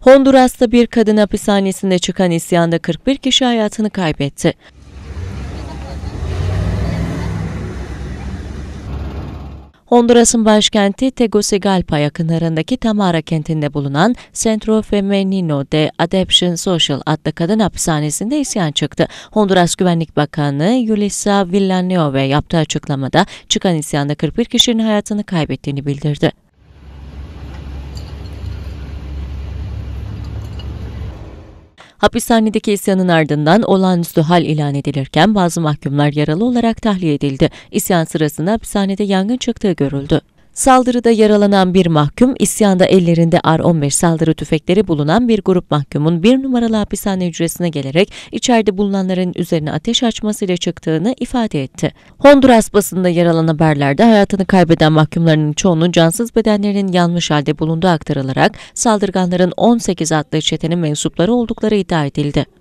Honduras'ta bir kadın hapishanesinde çıkan isyanda 41 kişi hayatını kaybetti. Honduras'ın başkenti Tegucigalpa yakınlarındaki Tamara kentinde bulunan Centro Femenino de Adaption Social adlı kadın hapishanesinde isyan çıktı. Honduras Güvenlik Bakanı Yulisa Villanueva yaptığı açıklamada çıkan isyanda 41 kişinin hayatını kaybettiğini bildirdi. Hapishanedeki isyanın ardından olağanüstü hal ilan edilirken bazı mahkumlar yaralı olarak tahliye edildi. İsyan sırasında hapishanede yangın çıktığı görüldü. Saldırıda yaralanan bir mahkum, isyanda ellerinde R-15 saldırı tüfekleri bulunan bir grup mahkumun bir numaralı hapishane hücresine gelerek içeride bulunanların üzerine ateş açmasıyla çıktığını ifade etti. Honduras basında yer alan haberlerde hayatını kaybeden mahkumların çoğunun cansız bedenlerinin yanmış halde bulunduğu aktarılarak saldırganların 18 adlı çetenin mensupları oldukları iddia edildi.